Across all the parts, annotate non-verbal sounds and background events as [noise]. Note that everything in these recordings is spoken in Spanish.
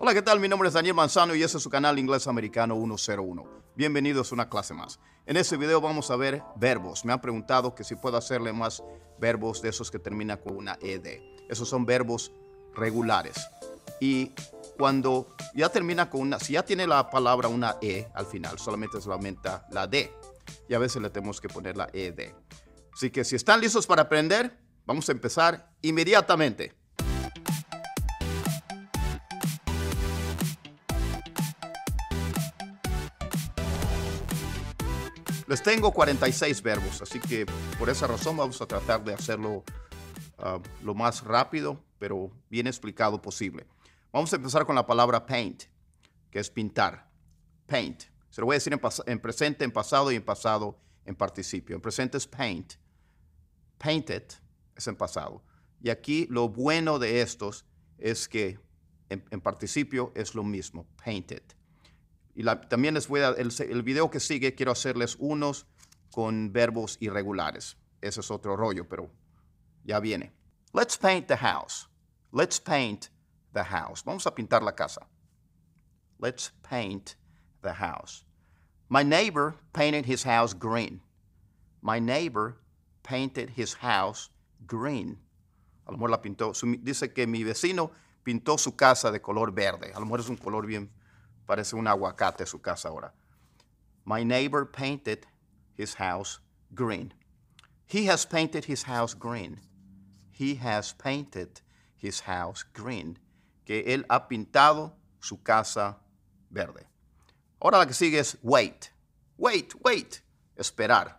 Hola, ¿qué tal? Mi nombre es Daniel Manzano y este es su canal Inglés Americano 101. Bienvenidos a una clase más. En este video vamos a ver verbos. Me han preguntado que si puedo hacerle más verbos de esos que termina con una ED. Esos son verbos regulares. Y cuando ya termina con una, si ya tiene la palabra una E al final, solamente se aumenta la D. Y a veces le tenemos que poner la ED. Así que si están listos para aprender, vamos a empezar inmediatamente. Les tengo 46 verbos, así que por esa razón vamos a tratar de hacerlo ah, lo más rápido, pero bien explicado posible. Vamos a empezar con la palabra paint, que es pintar. Paint. Se lo voy a decir en, presente, en pasado y en pasado en participio. En presente es paint. Painted es en pasado. Y aquí lo bueno de estos es que en participio es lo mismo, painted. Y también les voy a, el, el video que sigue, quiero hacerles unos con verbos irregulares. Ese es otro rollo, pero ya viene. Let's paint the house. Let's paint the house. Vamos a pintar la casa. Let's paint the house. My neighbor painted his house green. My neighbor painted his house green. A lo mejor la pintó. dice que mi vecino pintó su casa de color verde. A lo mejor es un color bien Parece un aguacate su casa ahora. My neighbor painted his house green. He has painted his house green. He has painted his house green. Que él ha pintado su casa verde. Ahora la que sigue es wait. Wait, wait. Esperar.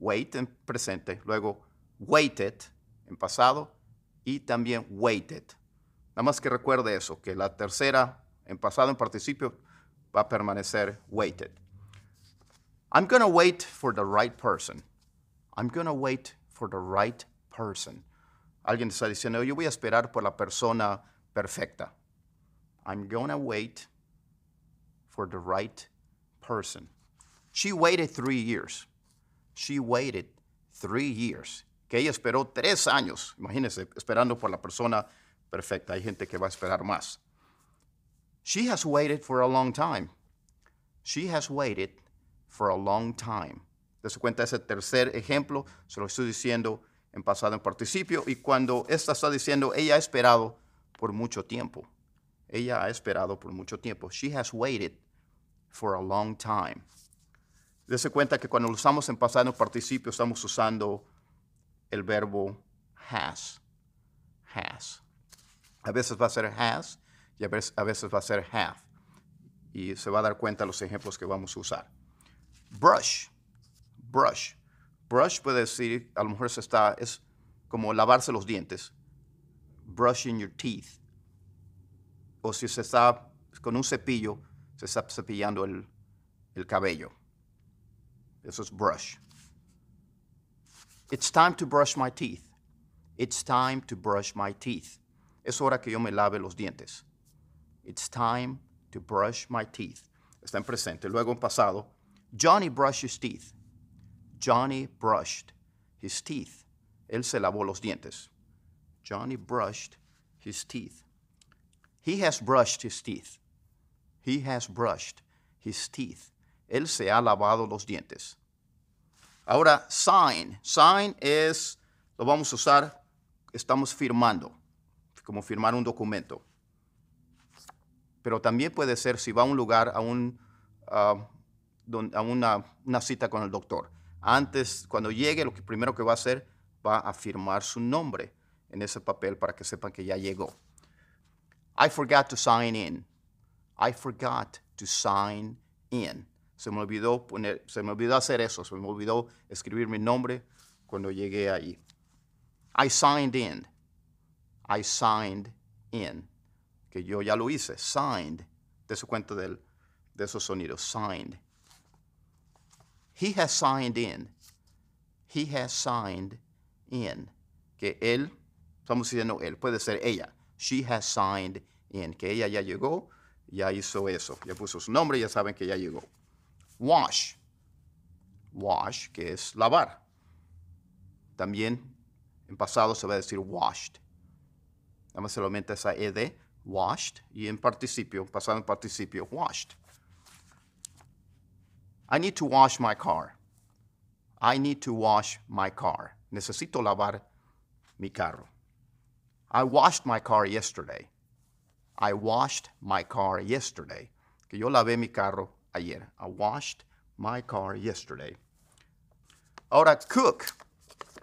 Wait en presente. Luego waited en pasado. Y también waited. Nada más que recuerde eso, que la tercera en pasado, en participio, va a permanecer waited. I'm going to wait for the right person. I'm going to wait for the right person. Alguien está diciendo, yo voy a esperar por la persona perfecta. I'm going to wait for the right person. She waited three years. She waited three years. Que ella esperó tres años. Imagínense, esperando por la persona perfecta. Hay gente que va a esperar más. She has waited for a long time. She has waited for a long time. Dese cuenta ese tercer ejemplo, se lo estoy diciendo en pasado en participio, y cuando esta está diciendo, ella ha esperado por mucho tiempo. Ella ha esperado por mucho tiempo. She has waited for a long time. Dese cuenta que cuando lo usamos en pasado en participio, estamos usando el verbo has. Has. A veces va a ser has y a veces, va a ser half, Y se va a dar cuenta los ejemplos que vamos a usar. Brush, brush. Brush puede decir, a lo mejor se está, es como lavarse los dientes. Brushing your teeth. O si se está con un cepillo, se está cepillando el, el cabello. Eso es brush. It's time to brush my teeth. It's time to brush my teeth. Es hora que yo me lave los dientes. It's time to brush my teeth. Está en presente. Luego en pasado, Johnny brushed his teeth. Johnny brushed his teeth. Él se lavó los dientes. Johnny brushed his teeth. He has brushed his teeth. He has brushed his teeth. Él se ha lavado los dientes. Ahora, sign. Sign es, lo vamos a usar, estamos firmando, como firmar un documento pero también puede ser si va a un lugar, a, un, a una, cita con el doctor. Antes, cuando llegue, lo que primero que va a hacer, va a firmar su nombre en ese papel para que sepan que ya llegó. I forgot to sign in. I forgot to sign in. Se me olvidó, poner, se me olvidó hacer eso, se me olvidó escribir mi nombre cuando llegué ahí. I signed in. I signed in que yo ya lo hice, signed, de su cuenta de esos sonidos, signed. He has signed in. He has signed in. Que él, estamos diciendo él, puede ser ella. She has signed in. Que ella ya llegó, ya hizo eso, ya puso su nombre, ya saben que ya llegó. Wash. Wash, que es lavar. También en pasado se va a decir washed. Nada más aumenta esa ed washed y en participio, pasado en participio, washed. I need to wash my car. I need to wash my car. Necesito lavar mi carro. I washed my car yesterday. I washed my car yesterday. Que yo lavé mi carro ayer. I washed my car yesterday. Ahora, cook.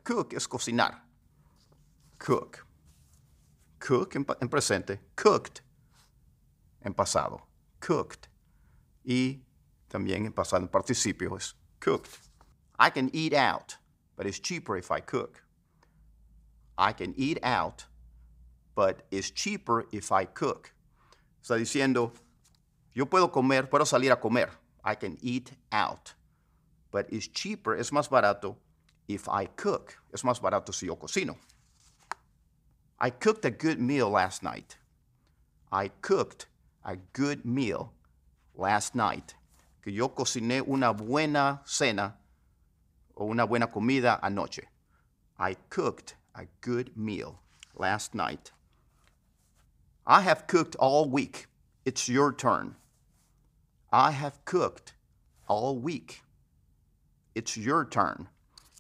Cook es cocinar. Cook. Cook en, presente, cooked en pasado, cooked. Y también en pasado en participio es cooked. I can eat out, but it's cheaper if I cook. I can eat out, but it's cheaper if I cook. Está diciendo, yo puedo comer, puedo salir a comer. I can eat out, but it's cheaper, es más barato if I cook. Es más barato si yo cocino. I cooked a good meal last night. I cooked a good meal last night. Que yo cociné una buena cena o una buena comida anoche. I cooked a good meal last night. I have cooked all week. It's your turn. I have cooked all week. It's your turn.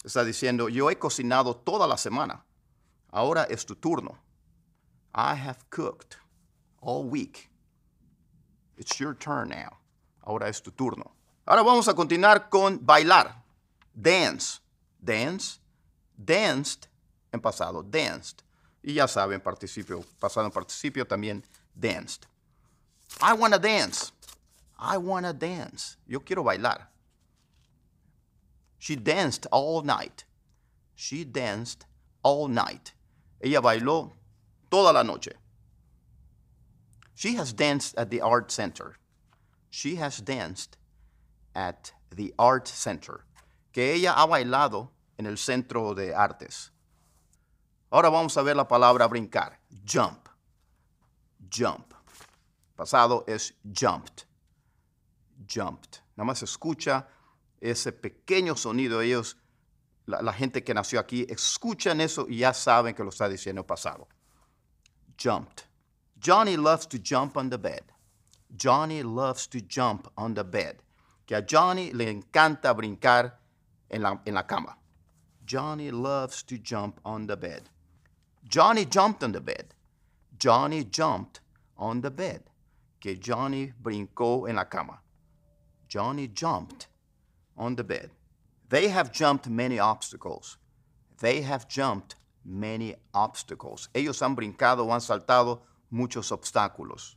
Está diciendo, yo he cocinado toda la semana. Ahora es tu turno. I have cooked all week. It's your turn now. Ahora es tu turno. Ahora vamos a continuar con bailar. Dance. Dance. Danced en pasado. Danced. Y ya saben, participio, pasado en participio también danced. I wanna dance. I wanna dance. Yo quiero bailar. She danced all night. She danced all night. Ella bailó toda la noche. She has danced at the art center. She has danced at the art center. Que ella ha bailado en el centro de artes. Ahora vamos a ver la palabra brincar. Jump. Jump. Pasado es jumped. Jumped. Nada más escucha ese pequeño sonido. Ellos la, gente que nació aquí, escuchan eso y ya saben que lo está diciendo pasado. Jumped. Johnny loves to jump on the bed. Johnny loves to jump on the bed. Que a Johnny le encanta brincar en la, en la cama. Johnny loves to jump on the bed. Johnny jumped on the bed. Johnny jumped on the bed. Que Johnny brincó en la cama. Johnny jumped on the bed. They have jumped many obstacles. They have jumped many obstacles. Ellos han brincado, han saltado muchos obstáculos.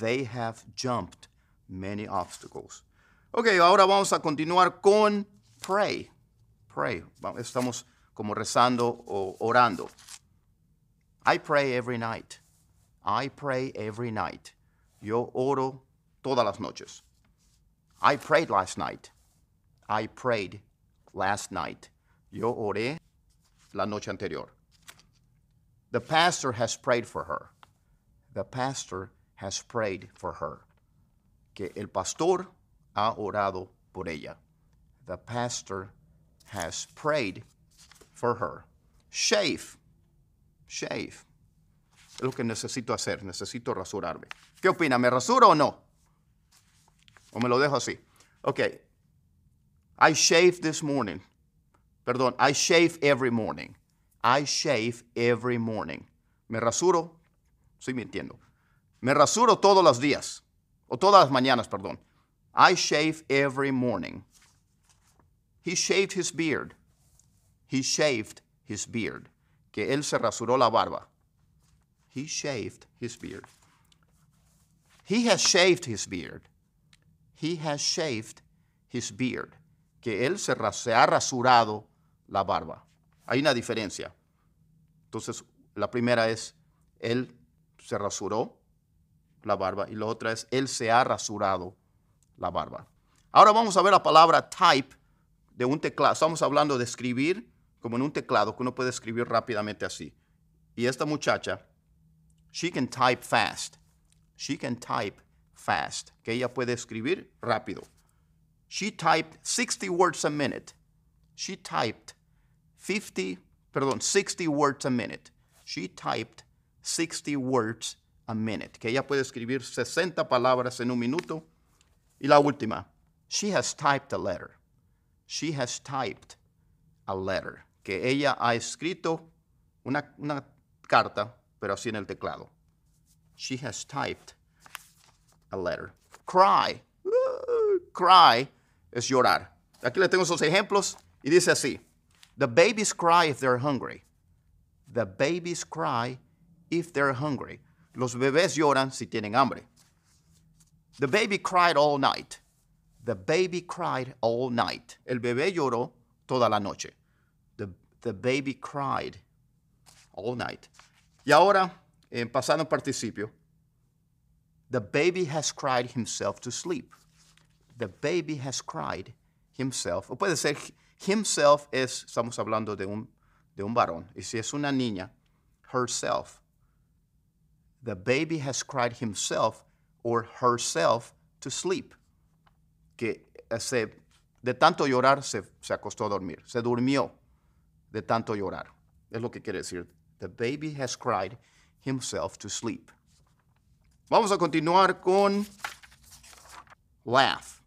They have jumped many obstacles. Ok, ahora vamos a continuar con pray. Pray. Estamos como rezando o orando. I pray every night. I pray every night. Yo oro todas las noches. I prayed last night. I prayed last night. Yo oré la noche anterior. The pastor has prayed for her. The pastor has prayed for her. Que el pastor ha orado por ella. The pastor has prayed for her. Shave. Shave. Es lo que necesito hacer. Necesito rasurarme. ¿Qué opina? ¿Me rasuro o no? ¿O me lo dejo así? Okay. I shave this morning. Perdón, I shave every morning. I shave every morning. Me rasuro, estoy mintiendo. Me rasuro todos los días, o todas las mañanas, perdón. I shave every morning. He shaved his beard. He shaved his beard. Que él se rasuró la barba. He shaved his beard. He has shaved his beard. He has shaved his beard que él se, ha rasurado la barba. Hay una diferencia. Entonces, la primera es, él se rasuró la barba y la otra es, él se ha rasurado la barba. Ahora vamos a ver la palabra type de un teclado. Estamos hablando de escribir como en un teclado que uno puede escribir rápidamente así. Y esta muchacha, she can type fast. She can type fast, que ella puede escribir rápido. She typed 60 words a minute. She typed 50, perdón, 60 words a minute. She typed 60 words a minute. Que ella puede escribir 60 palabras en un minuto. Y la última, she has typed a letter. She has typed a letter. Que ella ha escrito una, carta, pero así en el teclado. She has typed a letter. Cry. cry es llorar. Aquí le tengo esos ejemplos y dice así. The babies cry if they're hungry. The babies cry if they're hungry. Los bebés lloran si tienen hambre. The baby cried all night. The baby cried all night. El bebé lloró toda la noche. The, baby cried all night. Y ahora, en pasando participio, the baby has cried himself to sleep the baby has cried himself. O puede ser himself es, estamos hablando de un, de un varón. Y si es una niña, herself. The baby has cried himself or herself to sleep. Que eh, se, de tanto llorar se, se acostó a dormir. Se durmió de tanto llorar. Es lo que quiere decir. The baby has cried himself to sleep. Vamos a continuar con laugh.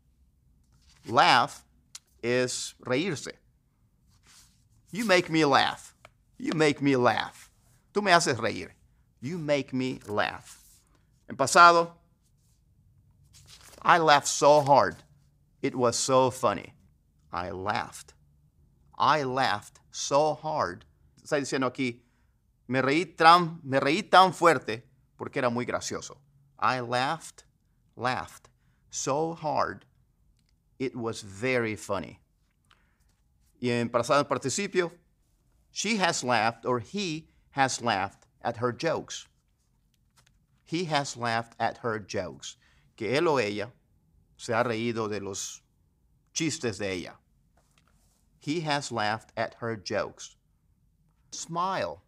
Laugh es reírse. You make me laugh. You make me laugh. Tú me haces reír. You make me laugh. En pasado, I laughed so hard. It was so funny. I laughed. I laughed so hard. Está diciendo aquí, me reí, tan, me reí tan fuerte porque era muy gracioso. I laughed, laughed so hard It was very funny. Y en pasado participio, she has laughed or he has laughed at her jokes. He has laughed at her jokes. Que él o ella se ha reído de los chistes de ella. He has laughed at her jokes. Smile.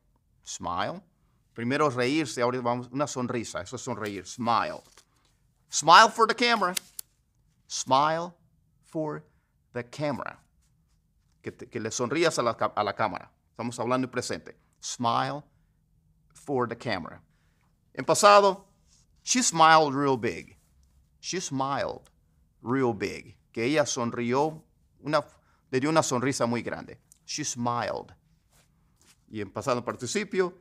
Smile. Primero reírse, ahora vamos, una sonrisa. Eso es sonreír. Smile. Smile for the camera. Smile for the camera. Que, le sonrías a la, cámara. Estamos hablando en presente. Smile for the camera. En pasado, she smiled real big. She smiled real big. Que ella sonrió, una, le dio una sonrisa muy grande. She smiled. Y en pasado participio,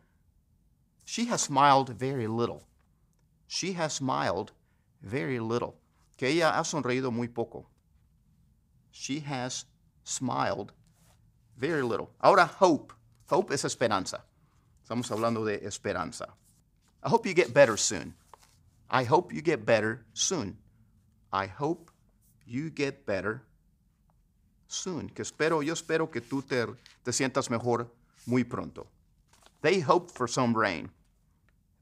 she has smiled very little. She has smiled very little. Que ella ha sonreído muy poco. she has smiled very little. Ahora, hope. Hope es esperanza. Estamos hablando de esperanza. I hope you get better soon. I hope you get better soon. I hope you get better soon. Que espero, yo espero que tú te, te sientas mejor muy pronto. They hoped for some rain.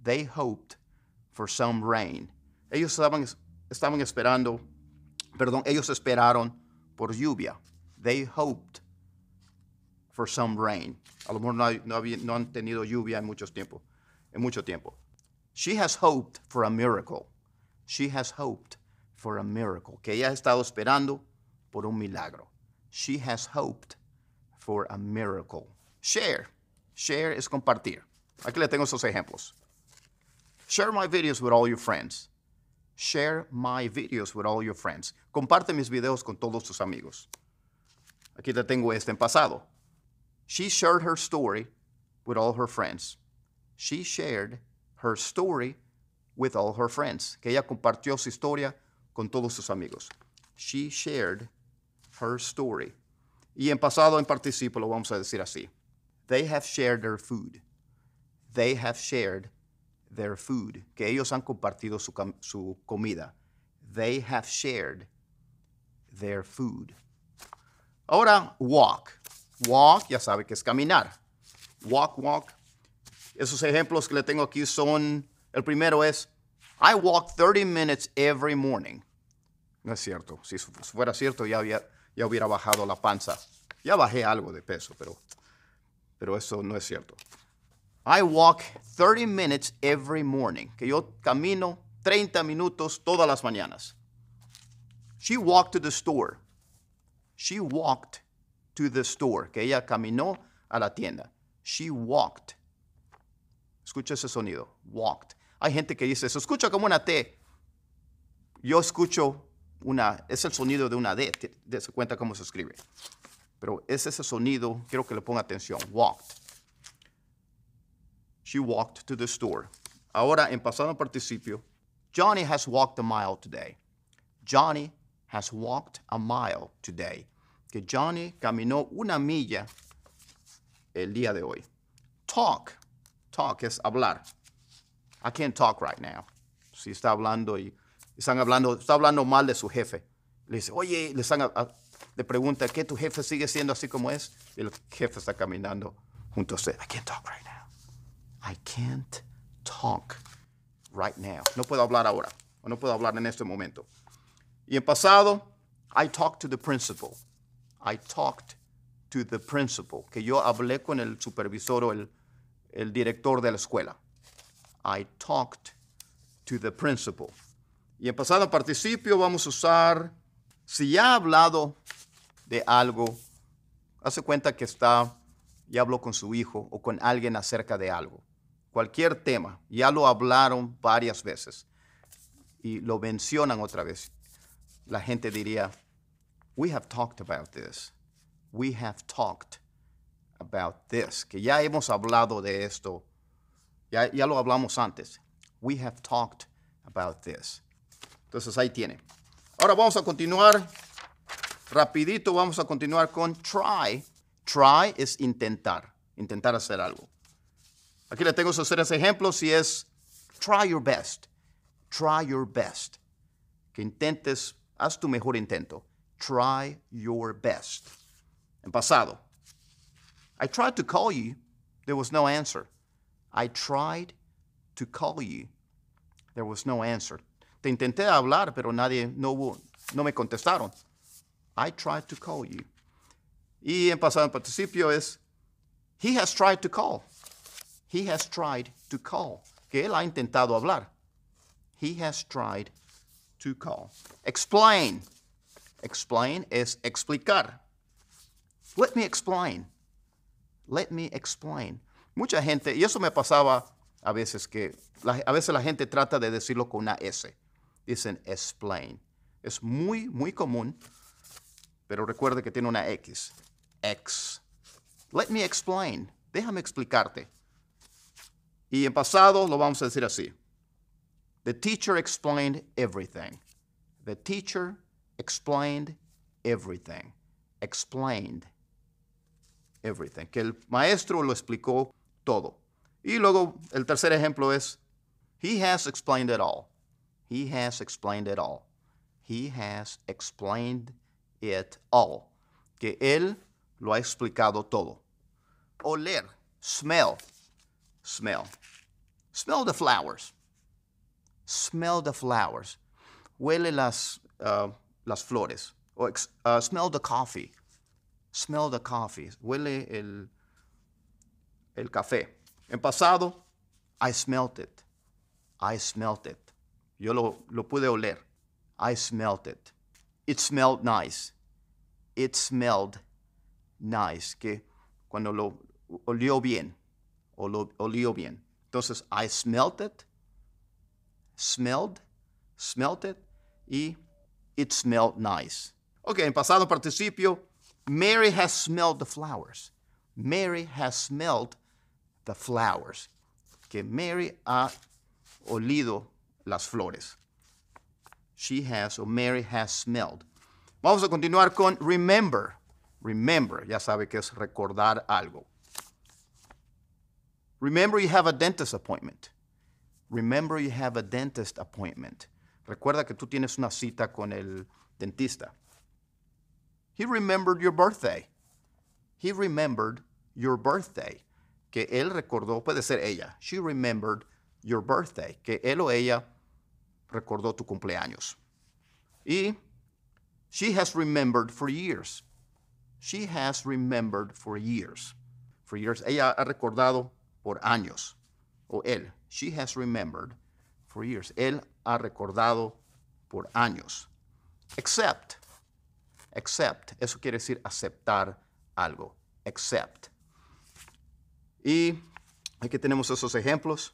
They hoped for some rain. Ellos estaban, estaban esperando, perdón, ellos esperaron por lluvia. They hoped for some rain. A lo mejor no, no, había, no han tenido lluvia en, muchos tiempo, en mucho tiempo. She has hoped for a miracle. She has hoped for a miracle. Que ella ha estado esperando por un milagro. She has hoped for a miracle. Share. Share es compartir. Aquí le tengo esos ejemplos. Share my videos with all your friends. Share my videos with all your friends. Comparte mis videos con todos tus amigos. Aquí te tengo este en pasado. She shared her story with all her friends. She shared her story with all her friends. Que ella compartió su historia con todos sus amigos. She shared her story. Y en pasado en participo lo vamos a decir así. They have shared their food. They have shared their food, que ellos han compartido su, comida. They have shared their food. Ahora, walk. Walk, ya sabe que es caminar. Walk, walk. Esos ejemplos que le tengo aquí son, el primero es, I walk 30 minutes every morning. No es cierto. Si fuera cierto, ya, había, ya hubiera bajado la panza. Ya bajé algo de peso, pero, pero eso no es cierto. I walk 30 minutes every morning. Que yo camino 30 minutos todas las mañanas. She walked to the store. She walked to the store. Que ella caminó a la tienda. She walked. Escucha ese sonido. Walked. Hay gente que dice, eso. escucha como una T. Yo escucho una, es el sonido de una D. Se cuenta cómo se escribe. Pero es ese sonido, quiero que le ponga atención. Walked. She walked to the store. Ahora en pasado participio. Johnny has walked a mile today. Johnny has walked a mile today. Que Johnny caminó una milla el día de hoy. Talk. Talk es hablar. I can't talk right now. Si está hablando y están hablando, está hablando mal de su jefe. Le dice, oye, le, están ah, pregunta, ¿qué tu jefe sigue siendo así como es? el jefe está caminando junto a usted. I can't talk right now. I can't talk right now. No puedo hablar ahora. O no puedo hablar en este momento. Y en pasado, I talked to the principal. I talked to the principal. Que yo hablé con el supervisor o el, director de la escuela. I talked to the principal. Y en pasado participio vamos a usar si ya ha hablado de algo, hace cuenta que está, ya habló con su hijo o con alguien acerca de algo cualquier tema, ya lo hablaron varias veces y lo mencionan otra vez, la gente diría, we have talked about this, we have talked about this, que ya hemos hablado de esto, ya, ya lo hablamos antes, we have talked about this. Entonces ahí tiene. Ahora vamos a continuar, rapidito vamos a continuar con try. Try es intentar, intentar hacer algo. Aquí le tengo esos tres ejemplos y es try your best, try your best. Que intentes, haz tu mejor intento. Try your best. En pasado. I tried to call you. There was no answer. I tried to call you. There was no answer. Te intenté hablar, pero nadie, no, no me contestaron. I tried to call you. Y en pasado en participio es, he has tried to call. He has tried to call. Que él ha intentado hablar. He has tried to call. Explain. Explain es explicar. Let me explain. Let me explain. Mucha gente, y eso me pasaba a veces que, a veces la gente trata de decirlo con una S. Dicen explain. Es muy, muy común, pero recuerde que tiene una X. X. Let me explain. Déjame explicarte. Y en pasado lo vamos a decir así. The teacher explained everything. The teacher explained everything. Explained everything. Que el maestro lo explicó todo. Y luego el tercer ejemplo es, he has explained it all. He has explained it all. He has explained it all. Que él lo ha explicado todo. Oler, smell. smell. Smell the flowers. Smell the flowers. Huele las, uh, las flores. Or ex- uh, smell the coffee. Smell the coffee. Huele el, el café. En pasado, I smelt it. I smelt it. Yo lo, lo pude oler. I smelt it. It smelled nice. It smelled nice. Que cuando lo olió bien. olió bien. Entonces, I smelt it, smelled, smelt it, y it smelled nice. Ok, en pasado participio, Mary has smelled the flowers. Mary has smelled the flowers. Que Mary ha olido las flores. She has, o Mary has smelled. Vamos a continuar con remember. Remember, ya sabe que es recordar algo. Remember you have a dentist appointment. Remember you have a dentist appointment. Recuerda que tú tienes una cita con el dentista. He remembered your birthday. He remembered your birthday. Que él recordó, puede ser ella. She remembered your birthday. Que él o ella recordó tu cumpleaños. Y she has remembered for years. She has remembered for years. For years. Ella ha recordado por años. O él. She has remembered for years. Él ha recordado por años. Except. Except. Eso quiere decir aceptar algo. Except. Y aquí tenemos esos ejemplos.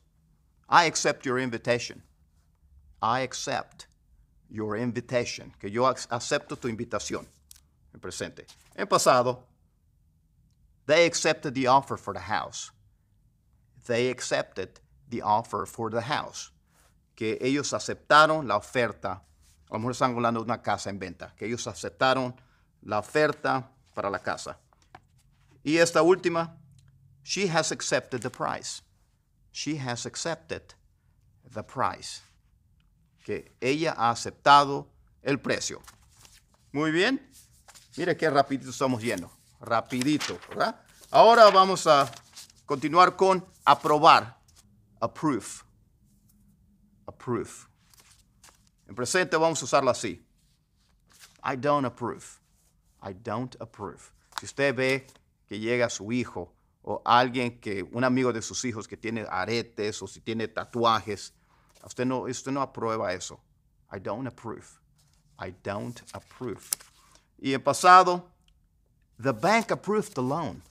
I accept your invitation. I accept your invitation. Que yo acepto tu invitación. En presente. En pasado. They accepted the offer for the house they accepted the offer for the house. Que ellos aceptaron la oferta. A lo mejor están hablando de una casa en venta. Que ellos aceptaron la oferta para la casa. Y esta última, she has accepted the price. She has accepted the price. Que ella ha aceptado el precio. Muy bien. Mire qué rapidito estamos yendo. Rapidito, ¿verdad? Ahora vamos a continuar con aprobar, approve, approve. En presente vamos a usarlo así. I don't approve. I don't approve. Si usted ve que llega su hijo o alguien que, un amigo de sus hijos que tiene aretes o si tiene tatuajes, usted no, usted no aprueba eso. I don't approve. I don't approve. Y en pasado, the bank approved the loan.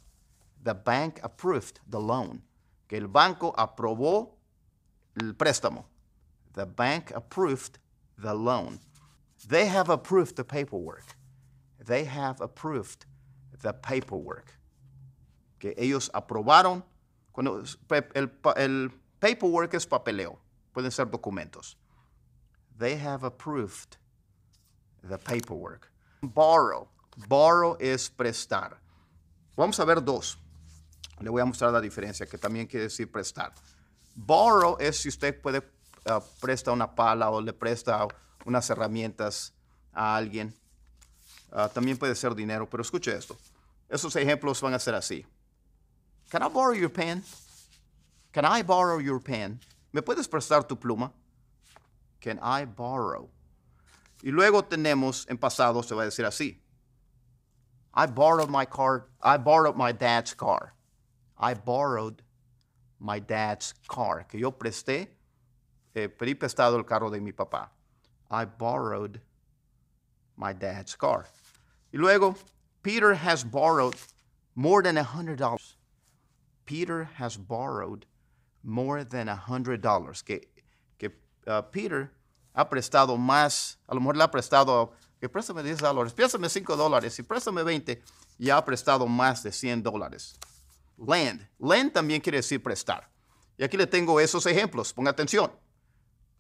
The bank approved the loan. Que el banco aprobó el préstamo. The bank approved the loan. They have approved the paperwork. They have approved the paperwork. Que ellos aprobaron. Cuando el, el paperwork es papeleo. Pueden ser documentos. They have approved the paperwork. Borrow. Borrow es prestar. Vamos a ver dos. Le voy a mostrar la diferencia, que también quiere decir prestar. Borrow es si usted puede prestar eh, presta una pala o le presta unas herramientas a alguien. Ah, también puede ser dinero, pero escuche esto. Esos ejemplos van a ser así. Can I borrow your pen? Can I borrow your pen? ¿Me puedes prestar tu pluma? Can I borrow? Y luego tenemos en pasado se va a decir así. I borrowed my car. I borrowed my dad's car. I borrowed my dad's car, que yo presté, eh, pedí prestado el carro de mi papá. I borrowed my dad's car. Y luego, Peter has borrowed more than a hundred dollars. Peter has borrowed more than a hundred dollars. Que, uh, Peter ha prestado más, a lo mejor le ha prestado, que préstame 10 dólares, préstame 5 dólares y préstame 20, y ha prestado más de 100 dólares lend. Lend también quiere decir prestar. Y aquí le tengo esos ejemplos. Ponga atención.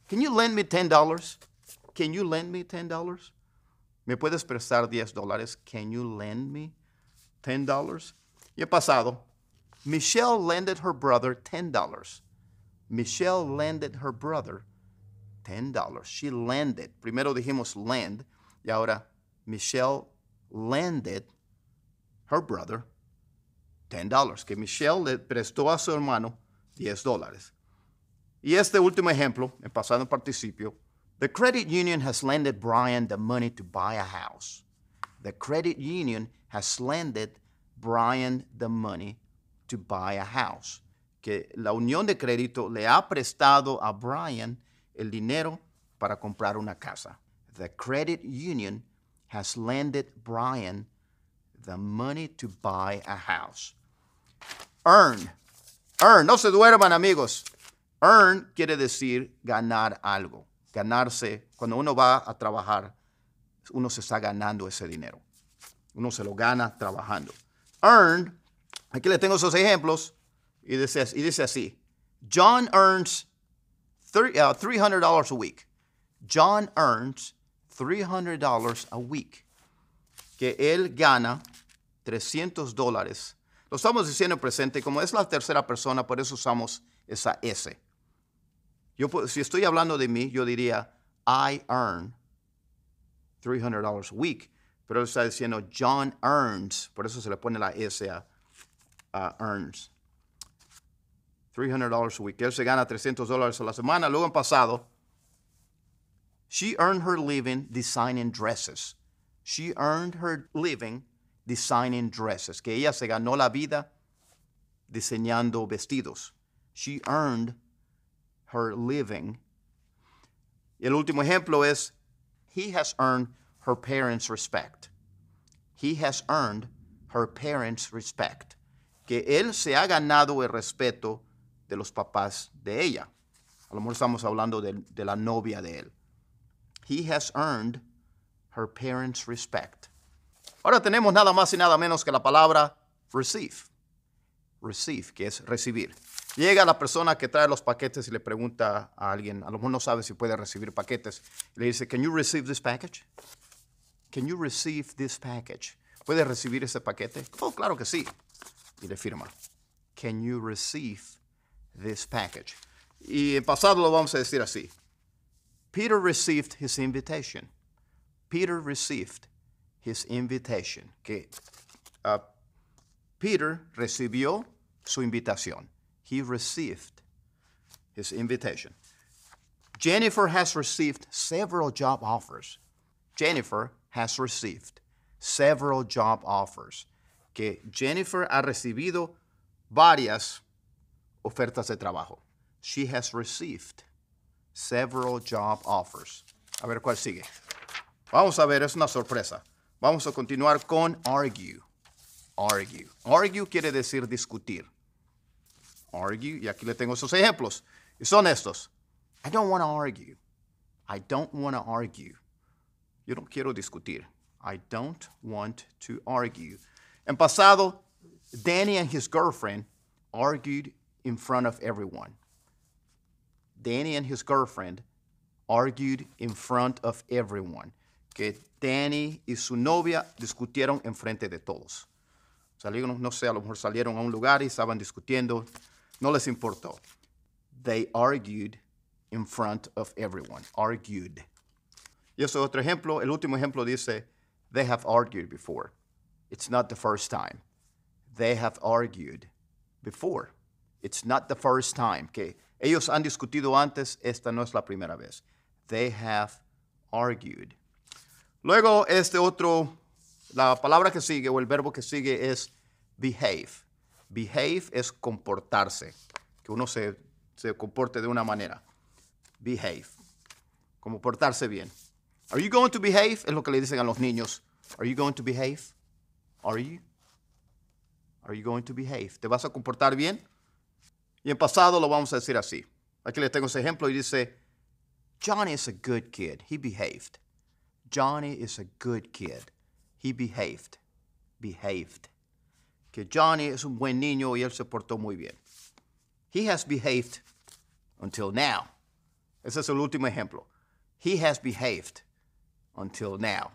Can you lend me $10? Can you lend me $10? ¿Me puedes prestar 10 dólares? Can you lend me $10? Y he pasado. Michelle lended her brother $10. Michelle lended her brother $10. She landed. Primero dijimos lend. Y ahora Michelle lended her brother $10, que Michelle le prestó a su hermano 10 dólares. Y este último ejemplo, en pasado participio, the credit union has lended Brian the money to buy a house. The credit union has lended Brian the money to buy a house. Que la unión de crédito le ha prestado a Brian el dinero para comprar una casa. The credit union has lended Brian the money to buy a house. Earn. Earn. No se duerman, amigos. Earn quiere decir ganar algo. Ganarse. Cuando uno va a trabajar, uno se está ganando ese dinero. Uno se lo gana trabajando. Earn. Aquí le tengo esos ejemplos. Y dice, y dice así. John earns $300 uh, a week. John earns $300 a week que él gana 300 dólares. Lo estamos diciendo en presente, como es la tercera persona, por eso usamos esa S. Yo, si estoy hablando de mí, yo diría, I earn $300 a week. Pero él está diciendo, John earns, por eso se le pone la S a earns. $300 a week. Él se gana 300 dólares a la semana. Luego en pasado, she earned her living designing dresses. She earned her living designing dresses, que ella se ganó la vida diseñando vestidos. She earned her living. Y el último ejemplo es, he has earned her parents' respect. He has earned her parents' respect. Que él se ha ganado el respeto de los papás de ella. A lo mejor estamos hablando de, de la novia de él. He has earned her parents' respect. Ahora tenemos nada más y nada menos que la palabra receive. Receive, que es recibir. Llega la persona que trae los paquetes y le pregunta a alguien, a lo mejor no sabe si puede recibir paquetes, le dice, Can you receive this package? Can you receive this package? ¿Puede recibir este paquete? Oh, claro que sí. Y le firma, Can you receive this package? Y en pasado lo vamos a decir así. Peter received his invitation. Peter received his invitation. Que, uh, Peter recibió su invitación. He received his invitation. Jennifer has received several job offers. Jennifer has received several job offers. Que Jennifer ha recibido varias ofertas de trabajo. She has received several job offers. A ver cuál sigue. Vamos a ver, es una sorpresa. Vamos a continuar con argue. Argue. Argue quiere decir discutir. Argue, y aquí le tengo esos ejemplos. Y son estos. I don't want to argue. I don't want to argue. Yo no quiero discutir. I don't want to argue. En pasado, Danny and his girlfriend argued in front of everyone. Danny and his girlfriend argued in front of everyone que Danny y su novia discutieron en frente de todos. Salieron, no sé, a lo mejor salieron a un lugar y estaban discutiendo. No les importó. They argued in front of everyone. Argued. Y eso es otro ejemplo. El último ejemplo dice, they have argued before. It's not the first time. They have argued before. It's not the first time. Que ellos han discutido antes, esta no es la primera vez. They have argued. Luego, este otro, la palabra que sigue o el verbo que sigue es behave. Behave es comportarse, que uno se, se comporte de una manera. Behave, comportarse bien. Are you going to behave? Es lo que le dicen a los niños. Are you going to behave? Are you? Are you going to behave? ¿Te vas a comportar bien? Y en pasado lo vamos a decir así. Aquí les tengo ese ejemplo y dice, Johnny is a good kid. He behaved. Johnny is a good kid. He behaved. Behaved. Que Johnny es un buen niño y él se portó muy bien. He has behaved until now. Ese es el último ejemplo. He has behaved until now.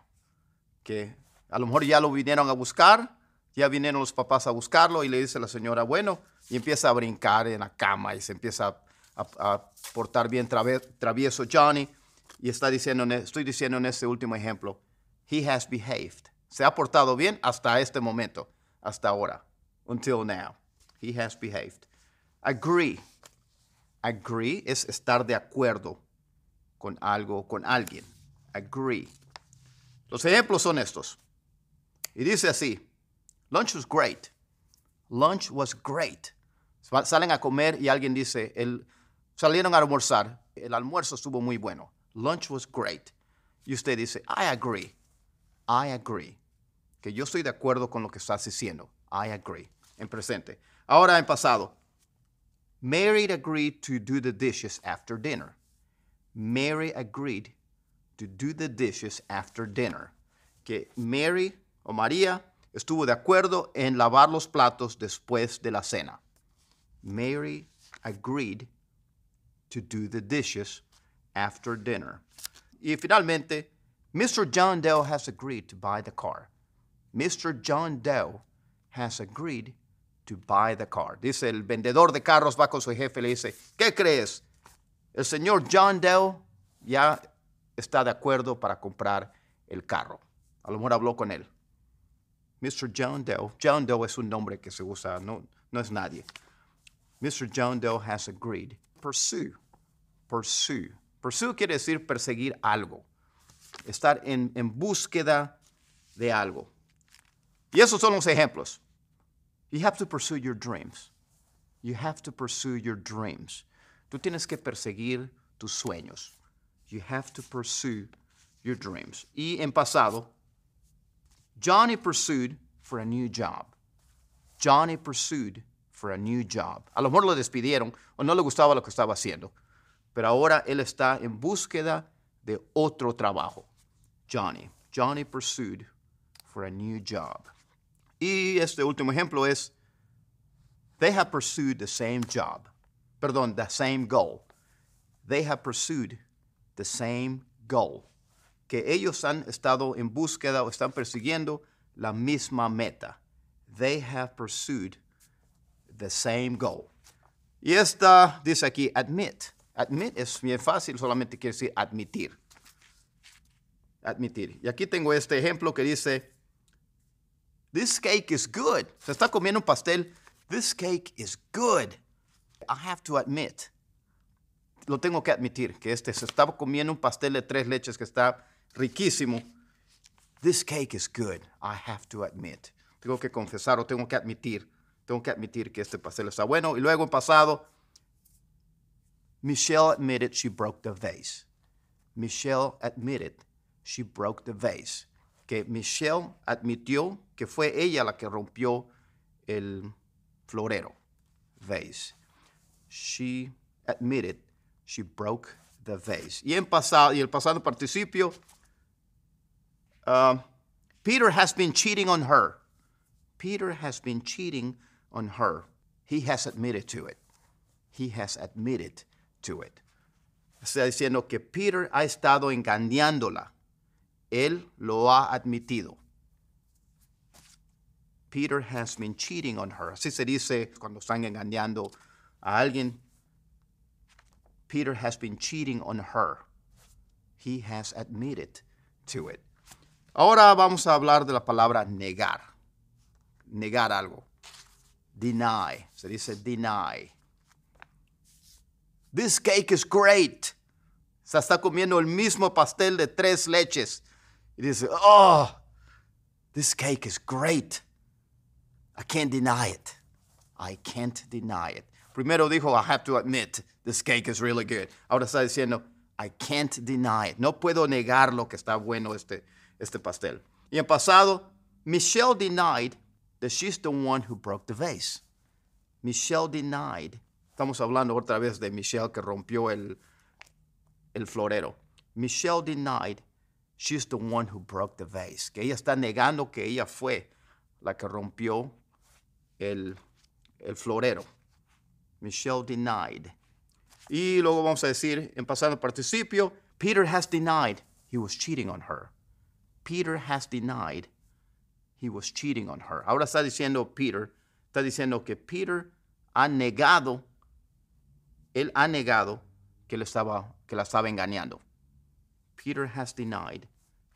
Que a lo mejor ya lo vinieron a buscar, ya vinieron los papás a buscarlo y le dice la señora, bueno, y empieza a brincar en la cama y se empieza a, portar bien travieso Johnny. Y está diciendo, e, estoy diciendo en este último ejemplo, he has behaved. Se ha portado bien hasta este momento, hasta ahora, until now. He has behaved. Agree. Agree es estar de acuerdo con algo, con alguien. Agree. Los ejemplos son estos. Y dice así, lunch was great. Lunch was great. Salen a comer y alguien dice, el, salieron a almorzar. El almuerzo estuvo muy bueno. Lunch was great. Y usted dice, I agree. I agree. Que yo estoy de acuerdo con lo que estás diciendo. I agree. En presente. Ahora en pasado. Mary agreed to do the dishes after dinner. Mary agreed to do the dishes after dinner. Que Mary o María estuvo de acuerdo en lavar los platos después de la cena. Mary agreed to do the dishes after dinner. Y finalmente, Mr. John Doe has agreed to buy the car. Mr. John Doe has agreed to buy the car. Dice el vendedor de carros va con su jefe le dice, ¿qué crees? El señor John Doe ya está de acuerdo para comprar el carro. A lo mejor habló con él. Mr. John Doe. John Doe es un nombre que se usa, no, no es nadie. Mr. John Doe has agreed. Pursue. Pursue. Pursue quiere decir perseguir algo, estar en, búsqueda de algo. Y esos son los ejemplos. You have to pursue your dreams. You have to pursue your dreams. Tú tienes que perseguir tus sueños. You have to pursue your dreams. Y en pasado, Johnny pursued for a new job. Johnny pursued for a new job. A lo mejor lo despidieron o no le gustaba lo que estaba haciendo. Pero ahora él está en búsqueda de otro trabajo. Johnny. Johnny pursued for a new job. Y este último ejemplo es, they have pursued the same job. Perdón, the same goal. They have pursued the same goal. Que ellos han estado en búsqueda o están persiguiendo la misma meta. They have pursued the same goal. Y esta dice aquí, admit. Admit es bien fácil, solamente quiere decir admitir. Admitir. Y aquí tengo este ejemplo que dice, This cake is good. Se está comiendo un pastel. This cake is good. I have to admit. Lo tengo que admitir, que este se estaba comiendo un pastel de tres leches que está riquísimo. This cake is good. I have to admit. Tengo que confesar o tengo que admitir. Tengo que admitir que este pastel está bueno. Y luego en pasado, Michelle admitted she broke the vase. Michelle admitted she broke the vase. Que Michelle admitió que fue ella la que rompió el florero. Vase. She admitted she broke the vase. Y, en pasado, y el pasado participio. Uh, Peter has been cheating on her. Peter has been cheating on her. He has admitted to it. He has admitted to it. Está diciendo que Peter ha estado engañándola. Él lo ha admitido. Peter has been cheating on her. Así se dice cuando están engañando a alguien. Peter has been cheating on her. He has admitted to it. Ahora vamos a hablar de la palabra negar. Negar algo. Deny. Se dice deny. This cake is great. está comiendo el mismo pastel de tres leches. Y dice, oh, this cake is great. I can't deny it. I can't deny it. Primero dijo, I have to admit, this cake is really good. Ahora está diciendo, I can't deny it. No puedo negar lo que está bueno este, este pastel. Y en pasado, Michelle denied that she's the one who broke the vase. Michelle denied Estamos hablando otra vez de Michelle que rompió el, florero. Michelle denied she's the one who broke the vase. Que ella está negando que ella fue la que rompió el, florero. Michelle denied. Y luego vamos a decir, en pasado participio, Peter has denied he was cheating on her. Peter has denied he was cheating on her. Ahora está diciendo Peter, está diciendo que Peter ha negado él ha negado que, estaba, que la estaba engañando. Peter has denied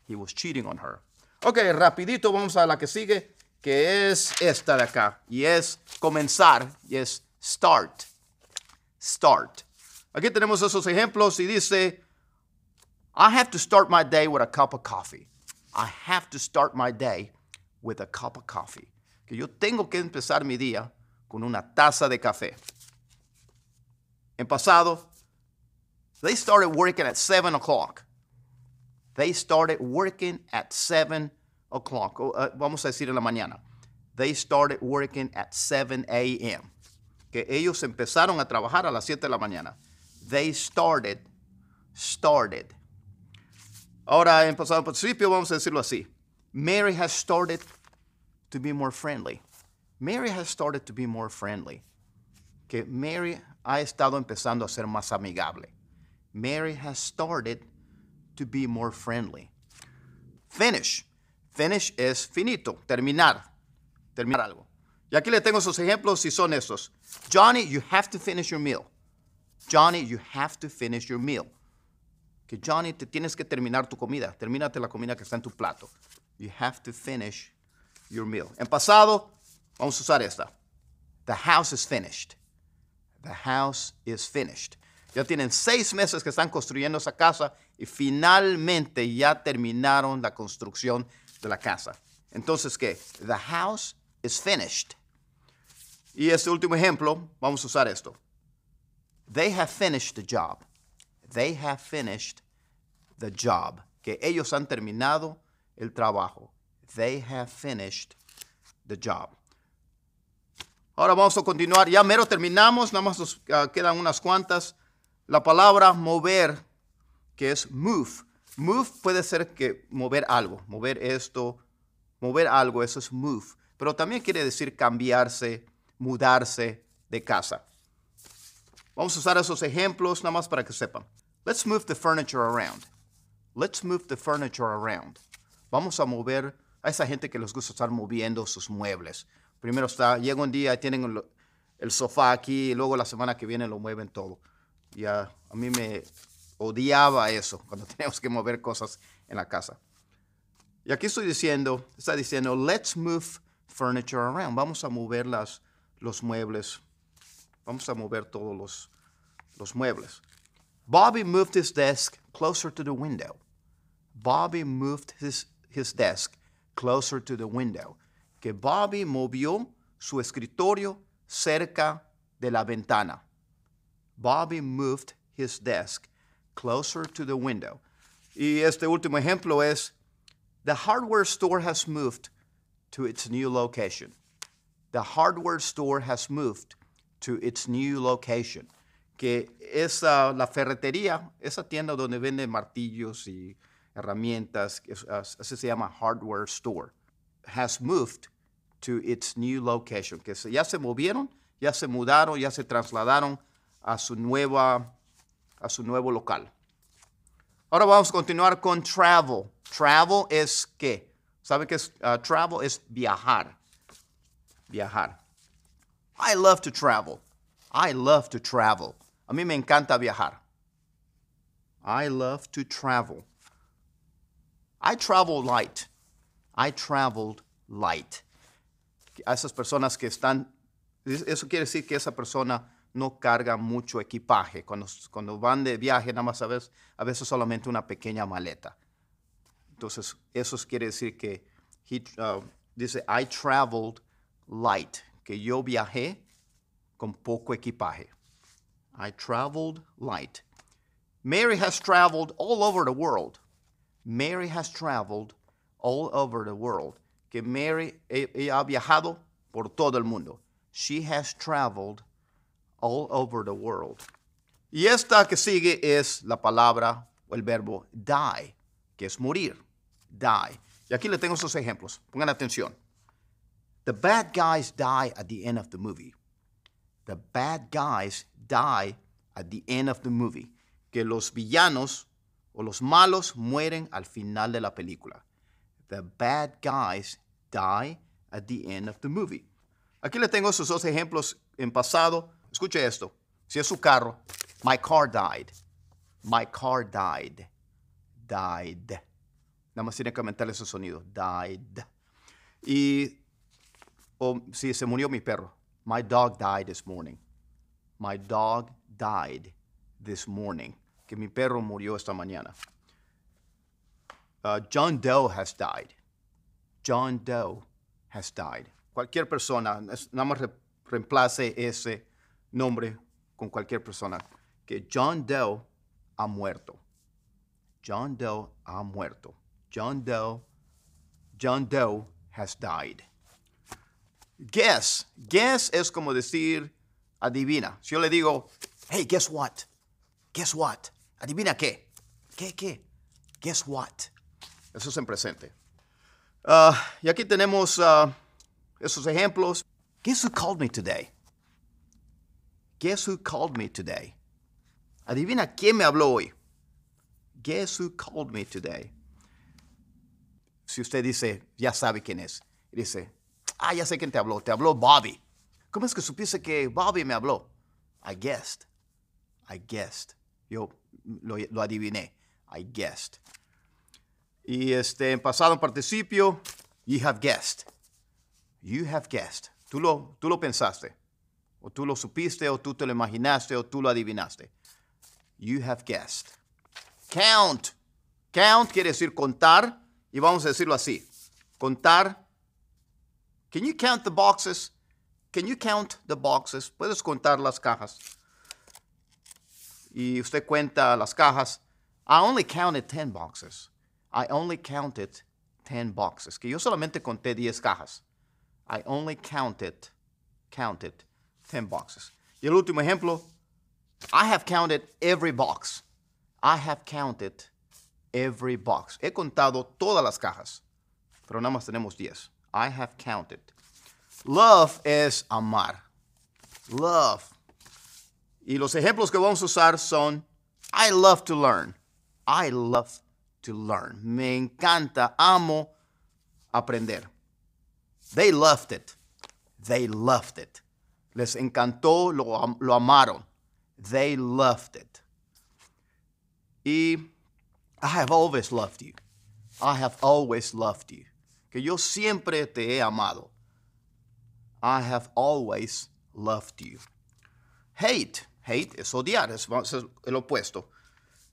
he was cheating on her. Ok, rapidito vamos a la que sigue, que es esta de acá. Y es comenzar, y es start. Start. Aquí tenemos esos ejemplos y dice, I have to start my day with a cup of coffee. I have to start my day with a cup of coffee. Que yo tengo que empezar mi día con una taza de café. in Pasado, they started working at 7 o'clock. They started working at 7 o'clock. Oh, uh, vamos a decir en la mañana. They started working at 7 a.m. Que ellos empezaron a trabajar a las 7 de la mañana. They started, started. Ahora, en pasado principio, vamos a decirlo así. Mary has started to be more friendly. Mary has started to be more friendly. que Mary ha estado empezando a ser más amigable. Mary has started to be more friendly. Finish. Finish es finito, terminar, terminar algo. Y aquí le tengo esos ejemplos si son esos. Johnny, you have to finish your meal. Johnny, you have to finish your meal. Que Johnny, te tienes que terminar tu comida. Termínate la comida que está en tu plato. You have to finish your meal. En pasado, vamos a usar esta. The house is finished. The house is finished. Ya tienen seis meses que están construyendo esa casa y finalmente ya terminaron la construcción de la casa. Entonces, ¿qué? The house is finished. Y este último ejemplo, vamos a usar esto. They have finished the job. They have finished the job. Que ellos han terminado el trabajo. They have finished the job. Ahora vamos a continuar. Ya mero terminamos, nada más nos ah, quedan unas cuantas. La palabra mover, que es move. Move puede ser que mover algo, mover esto, mover algo, eso es move. Pero también quiere decir cambiarse, mudarse de casa. Vamos a usar esos ejemplos nada más para que sepan. Let's move the furniture around. Let's move the furniture around. Vamos a mover a esa gente que les gusta estar moviendo sus muebles. Primero está, llega un día, tienen el, sofá aquí, y luego la semana que viene lo mueven todo. Ya, a mí me odiaba eso, [laughs] cuando tenemos que mover cosas en la casa. Y aquí estoy diciendo, está diciendo, let's move furniture around. Vamos a mover las, los muebles. Vamos a mover todos los, muebles. Bobby moved his desk closer to the window. Bobby moved his desk closer to the window que Bobby movió su escritorio cerca de la ventana. Bobby moved his desk closer to the window. Y este último ejemplo es, the hardware store has moved to its new location. The hardware store has moved to its new location. Que es la ferretería, esa tienda donde venden martillos y herramientas, así se llama hardware store has moved to its new location, que ya se movieron, ya se mudaron, ya se trasladaron a su nueva a su nuevo local. Ahora vamos a continuar con travel. Travel es qué? ¿Sabe qué es ah, travel? Es viajar. Viajar. I love to travel. I love to travel. A mí me encanta viajar. I love to travel. I travel light. I traveled light. A esas personas que están, eso quiere decir que esa persona no carga mucho equipaje. Cuando, cuando van de viaje, nada más a veces, a veces solamente una pequeña maleta. Entonces, eso quiere decir que, he, uh, dice, I traveled light, que yo viajé con poco equipaje. I traveled light. Mary has traveled all over the world. Mary has traveled all over the world. Que Mary ha viajado por todo el mundo. She has traveled all over the world. Y esta que sigue es la palabra o el verbo die, que es morir. Die. Y aquí le tengo esos ejemplos. Pongan atención. The bad guys die at the end of the movie. The bad guys die at the end of the movie. Que los villanos o los malos mueren al final de la película the bad guys die at the end of the movie. Aquí le tengo esos dos ejemplos en pasado. Escuche esto. Si es su carro, my car died. My car died. Died. Nada más tiene que aumentarle ese sonido. Died. Y o oh, si se murió mi perro. My dog died this morning. My dog died this morning. Que mi perro murió esta mañana. Uh, John Doe has died. John Doe has died. Cualquier persona, nada más reemplace ese nombre con cualquier persona. Que John Doe ha muerto. John Doe ha muerto. John Doe, John Doe has died. Guess. Guess es como decir adivina. Si yo le digo, hey, guess what? Guess what? Adivina qué. ¿Qué, qué? Guess what? Eso es en presente. Ah, y aquí tenemos ah, esos ejemplos. Guess who called me today? Guess who called me today? Adivina quién me habló hoy. Guess who called me today? Si usted dice, ya sabe quién es, dice, ah, ya sé quién te habló, te habló Bobby. ¿Cómo es que supiese que Bobby me habló? I guessed. I guessed. Yo lo adiviné. I guessed. Y este, en pasado en participio, you have guessed. You have guessed. Tú lo, tú lo pensaste. O tú lo supiste, o tú te lo imaginaste, o tú lo adivinaste. You have guessed. Count. Count quiere decir contar. Y vamos a decirlo así. Contar. Can you count the boxes? Can you count the boxes? Puedes contar las cajas. Y usted cuenta las cajas. I only counted 10 boxes. I only counted 10 boxes. Que yo solamente conté 10 cajas. I only counted, counted 10 boxes. Y el último ejemplo, I have counted every box. I have counted every box. He contado todas las cajas, pero nada más tenemos 10. I have counted. Love es amar. Love. Y los ejemplos que vamos a usar son I love to learn. I love learn. Me encanta, amo aprender. They loved it. They loved it. Les encantó, lo, amaron. They loved it. Y I have always loved you. I have always loved you. Que yo siempre te he amado. I have always loved you. Hate. Hate es odiar, es el opuesto.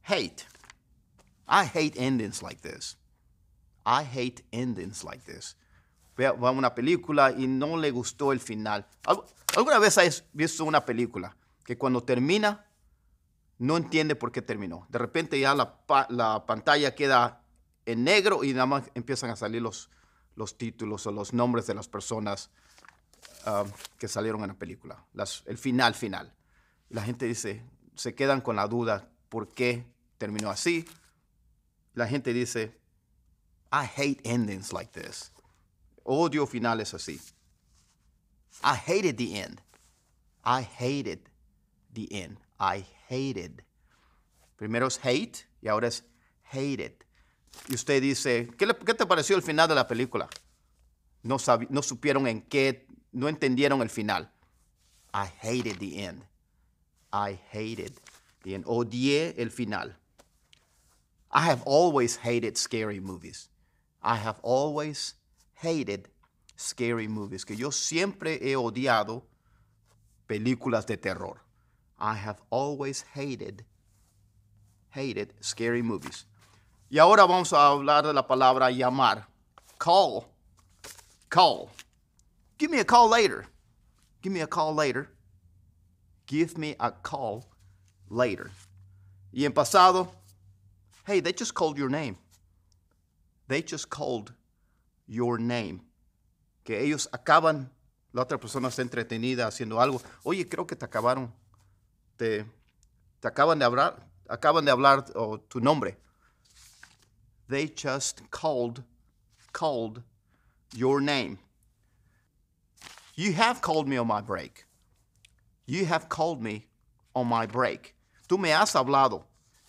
Hate. I hate endings like this. I hate endings like this. Ve una película y no le gustó el final. ¿Alguna vez has visto una película que cuando termina no entiende por qué terminó? De repente ya la, pantalla queda en negro y nada más empiezan a salir los, los títulos o los nombres de las personas um, que salieron en la película. el final final. La gente dice, se quedan con la duda, ¿por qué terminó así? la gente dice, I hate endings like this. Odio finales así. I hated the end. I hated the end. I hated. Primero es hate y ahora es hated. Y usted dice, ¿qué, te pareció el final de la película? No, no supieron en qué, no entendieron el final. I hated the end. I hated the end. Odié el final. I have always hated scary movies. I have always hated scary movies. Que yo siempre he odiado películas de terror. I have always hated, hated scary movies. Y ahora vamos a hablar de la palabra llamar. Call. Call. Give me a call later. Give me a call later. Give me a call later. Y en pasado, Hey, they just called your name. They just called your name. Que ellos acaban, la otra persona está entretenida haciendo algo. Oye, creo que te acabaron. Te, te acaban de hablar, acaban de hablar tu nombre. They just called, called your name. You have called me on my break. You have called me on my break. Tú me has hablado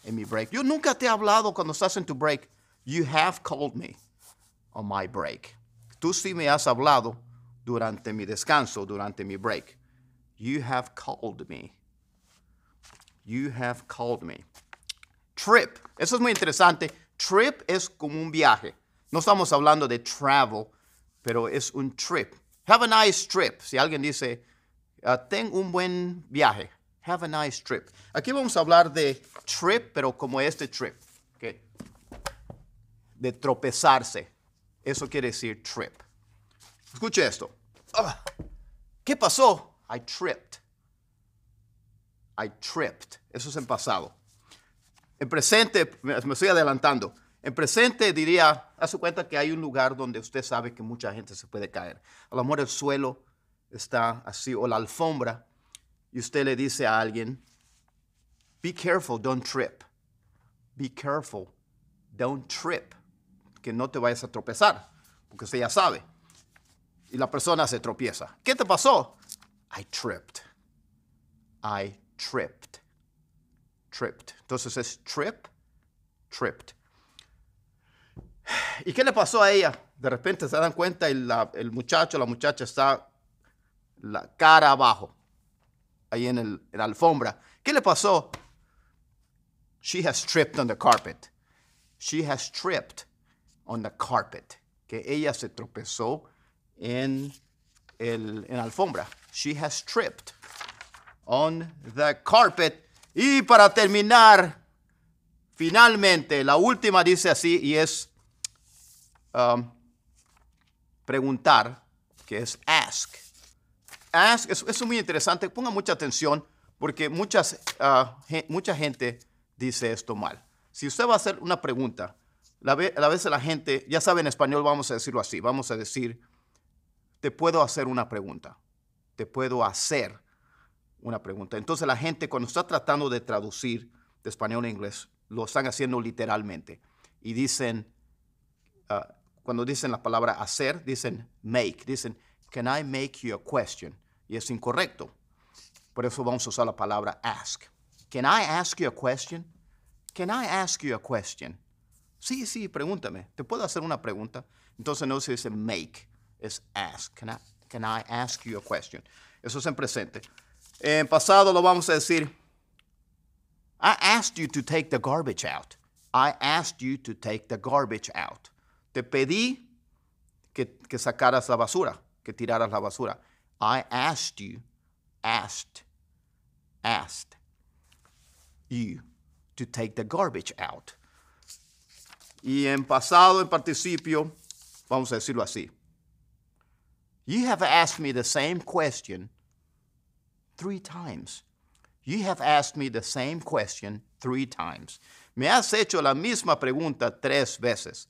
en mi break. Yo nunca te he hablado cuando estás en tu break. You have called me on my break. Tú sí me has hablado durante mi descanso, durante mi break. You have called me. You have called me. Trip. Eso es muy interesante. Trip es como un viaje. No estamos hablando de travel, pero es un trip. Have a nice trip. Si alguien dice, ah, ten un buen viaje. Have a nice trip. Aquí vamos a hablar de trip, pero como este trip, de tropezarse. Eso quiere decir trip. Escuche esto. Ah, ¿Qué pasó? I tripped. I tripped. Eso es en pasado. En presente, me estoy adelantando. En presente diría, hace cuenta que hay un lugar donde usted sabe que mucha gente se puede caer. A lo mejor el suelo está así o la alfombra y usted le dice a alguien, be careful, don't trip. Be careful, don't trip. Que no te vayas a tropezar, porque usted ya sabe. Y la persona se tropieza. ¿Qué te pasó? I tripped. I tripped. Tripped. Entonces es trip, tripped. ¿Y qué le pasó a ella? De repente se dan cuenta y el muchacho, la muchacha está la cara abajo ahí en, el, la alfombra. ¿Qué le pasó? She has tripped on the carpet. She has tripped on the carpet. Que ella se tropezó en, en la alfombra. She has tripped on the carpet. Y para terminar, finalmente, la última dice así y es um, preguntar, que es ask. Ah, es muy interesante, ponga mucha atención porque muchas, ah, mucha gente dice esto mal. Si usted va a hacer una pregunta, la a veces la gente, ya sabe en español, vamos a decirlo así, vamos a decir, te puedo hacer una pregunta, te puedo hacer una pregunta. Entonces la gente cuando está tratando de traducir de español a inglés, lo están haciendo literalmente y dicen, ah, cuando dicen la palabra hacer, dicen make, dicen, can I make you a question? Y es incorrecto. Por eso vamos a usar la palabra ask. Can I ask you a question? Can I ask you a question? Sí, sí, pregúntame. ¿Te puedo hacer una pregunta? Entonces no se dice make, es ask. Can I, can I ask you a question? Eso es en presente. En pasado lo vamos a decir, I asked you to take the garbage out. I asked you to take the garbage out. Te pedí que, que sacaras la basura, que tiraras la basura. I asked you, asked, asked you to take the garbage out. Y en pasado, en participio, vamos a decirlo así. You have asked me the same question three times. You have asked me the same question three times. Me has hecho la misma pregunta tres veces.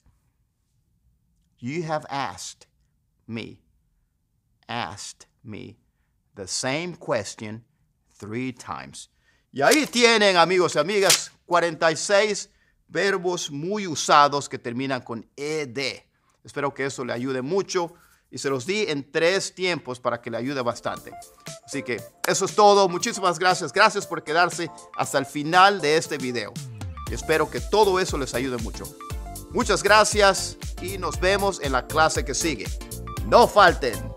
You have asked me, asked me the same question three times. Y ahí tienen, amigos y amigas, 46 verbos muy usados que terminan con ed. Espero que eso le ayude mucho y se los di en tres tiempos para que le ayude bastante. Así que eso es todo. Muchísimas gracias. Gracias por quedarse hasta el final de este video. espero que todo eso les ayude mucho. Muchas gracias y nos vemos en la clase que sigue. No falten.